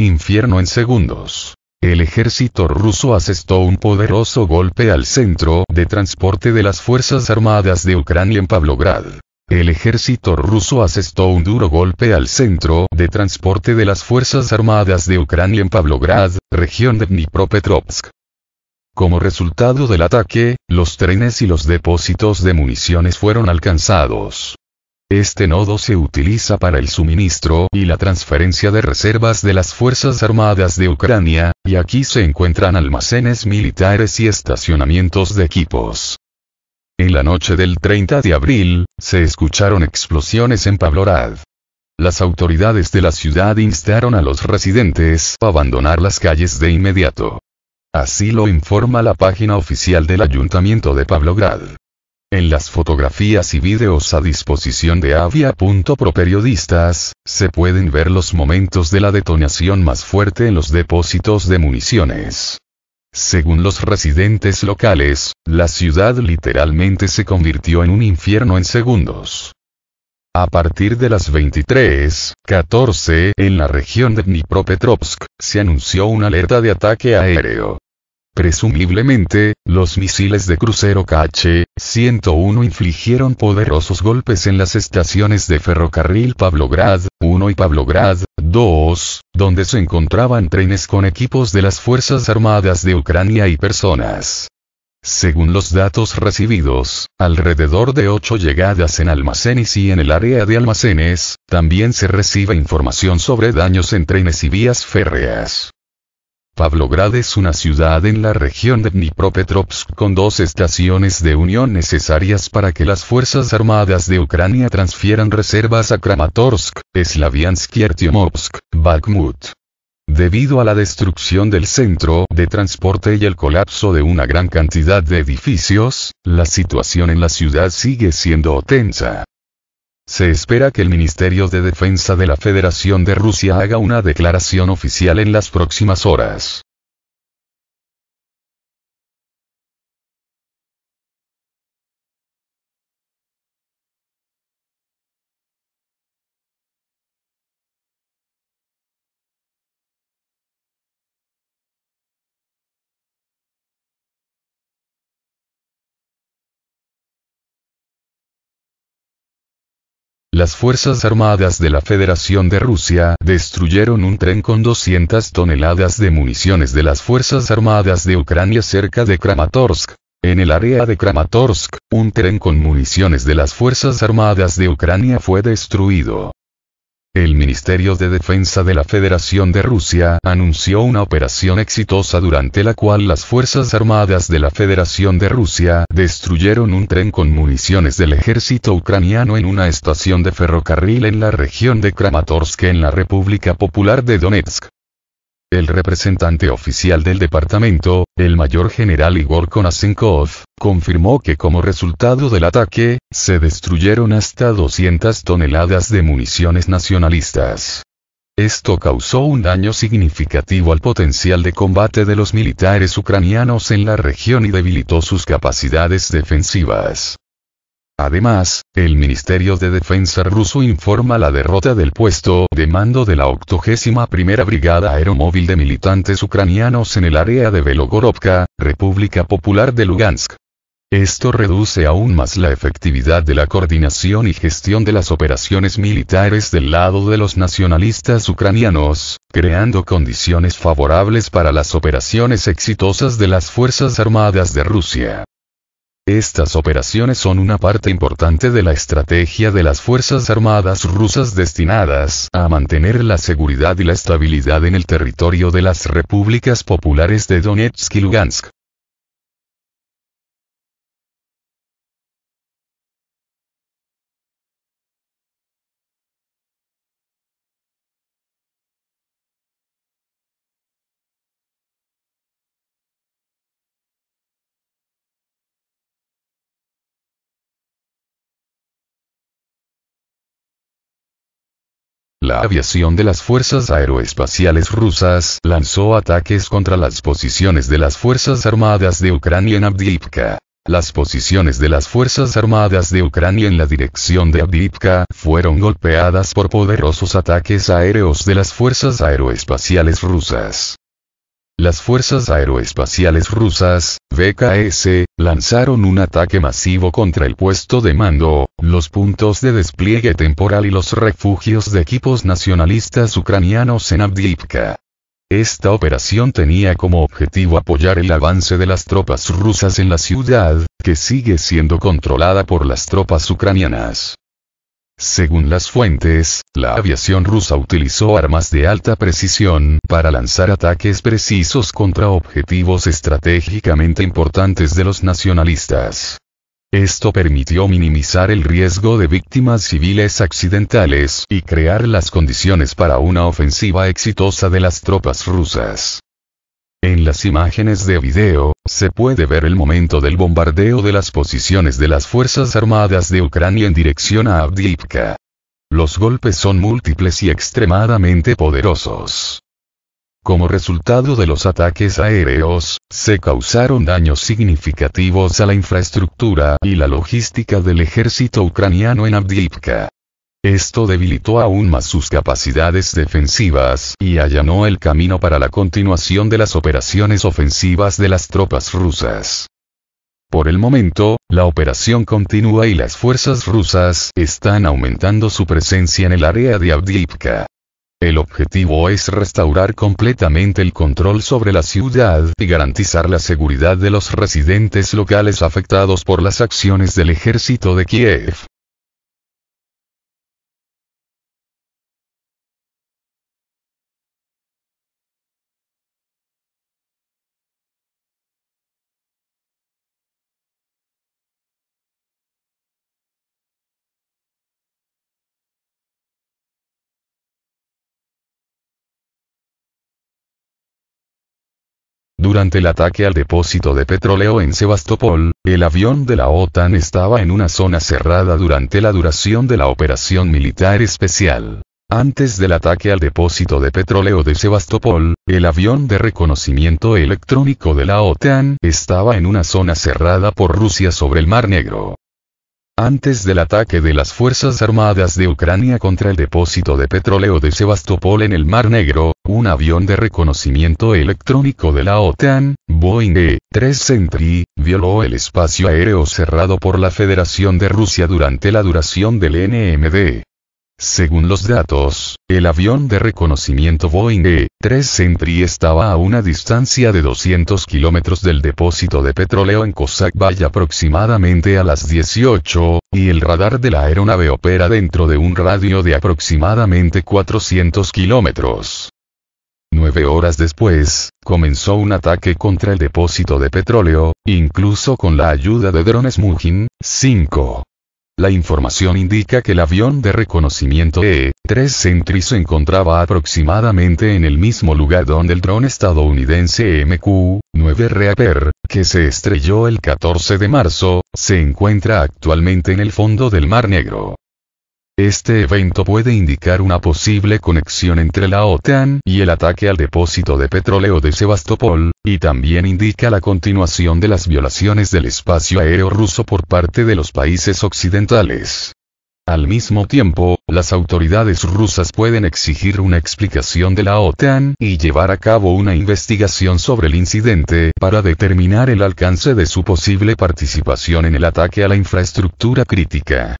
Infierno en segundos. El ejército ruso asestó un poderoso golpe al centro de transporte de las Fuerzas Armadas de Ucrania en Pavlograd. El ejército ruso asestó un duro golpe al centro de transporte de las Fuerzas Armadas de Ucrania en Pavlograd, región de Dnipropetrovsk. Como resultado del ataque, los trenes y los depósitos de municiones fueron alcanzados. Este nodo se utiliza para el suministro y la transferencia de reservas de las Fuerzas Armadas de Ucrania, y aquí se encuentran almacenes militares y estacionamientos de equipos. En la noche del 30 de abril, se escucharon explosiones en Pavlorad. Las autoridades de la ciudad instaron a los residentes a abandonar las calles de inmediato. Así lo informa la página oficial del Ayuntamiento de Pavlograd. En las fotografías y videos a disposición de avia.pro periodistas, se pueden ver los momentos de la detonación más fuerte en los depósitos de municiones. Según los residentes locales, la ciudad literalmente se convirtió en un infierno en segundos. A partir de las 23:14 en la región de Dnipropetrovsk, se anunció una alerta de ataque aéreo. Presumiblemente, los misiles de crucero KH-101 infligieron poderosos golpes en las estaciones de ferrocarril Pavlograd 1 y Pavlograd 2, donde se encontraban trenes con equipos de las Fuerzas Armadas de Ucrania y personas. Según los datos recibidos, alrededor de 8 llegadas en almacenes y en el área de almacenes, también se recibe información sobre daños en trenes y vías férreas. Pavlograd es una ciudad en la región de Dnipropetrovsk con dos estaciones de unión necesarias para que las Fuerzas Armadas de Ucrania transfieran reservas a Kramatorsk, Slaviansk y Bakhmut. Debido a la destrucción del centro de transporte y el colapso de una gran cantidad de edificios, la situación en la ciudad sigue siendo tensa. Se espera que el Ministerio de Defensa de la Federación de Rusia haga una declaración oficial en las próximas horas. Las Fuerzas Armadas de la Federación de Rusia destruyeron un tren con 200 toneladas de municiones de las Fuerzas Armadas de Ucrania cerca de Kramatorsk. En el área de Kramatorsk, un tren con municiones de las Fuerzas Armadas de Ucrania fue destruido. El Ministerio de Defensa de la Federación de Rusia anunció una operación exitosa durante la cual las Fuerzas Armadas de la Federación de Rusia destruyeron un tren con municiones del ejército ucraniano en una estación de ferrocarril en la región de Kramatorsk en la República Popular de Donetsk. El representante oficial del departamento, el mayor general Igor Konasenkov, confirmó que como resultado del ataque, se destruyeron hasta 200 toneladas de municiones nacionalistas. Esto causó un daño significativo al potencial de combate de los militares ucranianos en la región y debilitó sus capacidades defensivas. Además, el Ministerio de Defensa ruso informa la derrota del puesto de mando de la 81 Brigada Aeromóvil de Militantes Ucranianos en el área de Belogorovka, República Popular de Lugansk. Esto reduce aún más la efectividad de la coordinación y gestión de las operaciones militares del lado de los nacionalistas ucranianos, creando condiciones favorables para las operaciones exitosas de las Fuerzas Armadas de Rusia. Estas operaciones son una parte importante de la estrategia de las Fuerzas Armadas rusas destinadas a mantener la seguridad y la estabilidad en el territorio de las repúblicas populares de Donetsk y Lugansk. la aviación de las fuerzas aeroespaciales rusas lanzó ataques contra las posiciones de las Fuerzas Armadas de Ucrania en Avdiivka. Las posiciones de las Fuerzas Armadas de Ucrania en la dirección de Avdiivka fueron golpeadas por poderosos ataques aéreos de las Fuerzas Aeroespaciales rusas. Las fuerzas aeroespaciales rusas, BKS, lanzaron un ataque masivo contra el puesto de mando, los puntos de despliegue temporal y los refugios de equipos nacionalistas ucranianos en Avdiivka. Esta operación tenía como objetivo apoyar el avance de las tropas rusas en la ciudad, que sigue siendo controlada por las tropas ucranianas. Según las fuentes, la aviación rusa utilizó armas de alta precisión para lanzar ataques precisos contra objetivos estratégicamente importantes de los nacionalistas. Esto permitió minimizar el riesgo de víctimas civiles accidentales y crear las condiciones para una ofensiva exitosa de las tropas rusas. En las imágenes de video, se puede ver el momento del bombardeo de las posiciones de las Fuerzas Armadas de Ucrania en dirección a Avdiivka. Los golpes son múltiples y extremadamente poderosos. Como resultado de los ataques aéreos, se causaron daños significativos a la infraestructura y la logística del ejército ucraniano en Avdiivka. Esto debilitó aún más sus capacidades defensivas y allanó el camino para la continuación de las operaciones ofensivas de las tropas rusas. Por el momento, la operación continúa y las fuerzas rusas están aumentando su presencia en el área de Avdiivka. El objetivo es restaurar completamente el control sobre la ciudad y garantizar la seguridad de los residentes locales afectados por las acciones del ejército de Kiev. Durante el ataque al depósito de petróleo en Sebastopol, el avión de la OTAN estaba en una zona cerrada durante la duración de la operación militar especial. Antes del ataque al depósito de petróleo de Sebastopol, el avión de reconocimiento electrónico de la OTAN estaba en una zona cerrada por Rusia sobre el Mar Negro. Antes del ataque de las Fuerzas Armadas de Ucrania contra el depósito de petróleo de Sebastopol en el Mar Negro, un avión de reconocimiento electrónico de la OTAN, Boeing E-3 Sentry, violó el espacio aéreo cerrado por la Federación de Rusia durante la duración del NMD. Según los datos, el avión de reconocimiento Boeing E-3 Sentry estaba a una distancia de 200 kilómetros del depósito de petróleo en Cossack Bay aproximadamente a las 18, y el radar de la aeronave opera dentro de un radio de aproximadamente 400 kilómetros. Nueve horas después, comenzó un ataque contra el depósito de petróleo, incluso con la ayuda de drones Mujin, 5. La información indica que el avión de reconocimiento E-3 Sentry se encontraba aproximadamente en el mismo lugar donde el dron estadounidense MQ-9 Reaper, que se estrelló el 14 de marzo, se encuentra actualmente en el fondo del Mar Negro. Este evento puede indicar una posible conexión entre la OTAN y el ataque al depósito de petróleo de Sebastopol, y también indica la continuación de las violaciones del espacio aéreo ruso por parte de los países occidentales. Al mismo tiempo, las autoridades rusas pueden exigir una explicación de la OTAN y llevar a cabo una investigación sobre el incidente para determinar el alcance de su posible participación en el ataque a la infraestructura crítica.